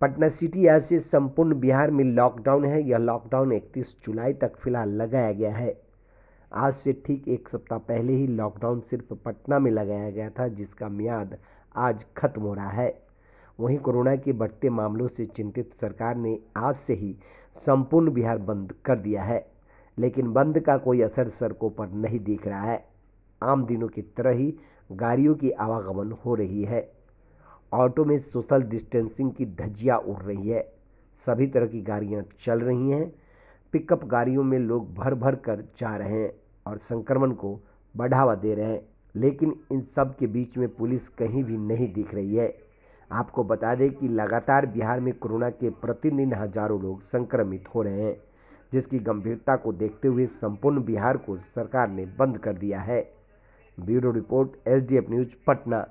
Patna city आज से संपूर्ण बिहार में लॉकडाउन है यह लॉकडाउन 31 जुलाई तक फिलहाल लगाया गया है आज से ठीक एक सप्ताह पहले ही लॉकडाउन सिर्फ पटना में लगाया गया था जिसका मियाद आज खत्म हो रहा है वहीं कोरोना के बढ़ते मामलों से चिंतित सरकार ने आज से ही संपूर्ण बिहार बंद कर दिया है लेकिन बंद का कोई असर सड़कों पर नहीं दिख रहा है आम दिनों की तरह ही गाड़ियों की आवागमन हो रही है ऑटो में सोशल डिस्टेंसिंग की धज्जियाँ उड़ रही है सभी तरह की गाड़ियाँ चल रही हैं पिकअप गाड़ियों में लोग भर भर कर जा रहे हैं और संक्रमण को बढ़ावा दे रहे हैं लेकिन इन सब के बीच में पुलिस कहीं भी नहीं दिख रही है आपको बता दें कि लगातार बिहार में कोरोना के प्रतिदिन हजारों लोग संक्रमित हो रहे हैं जिसकी गंभीरता को देखते हुए संपूर्ण बिहार को सरकार ने बंद कर दिया है bureau report S news Patna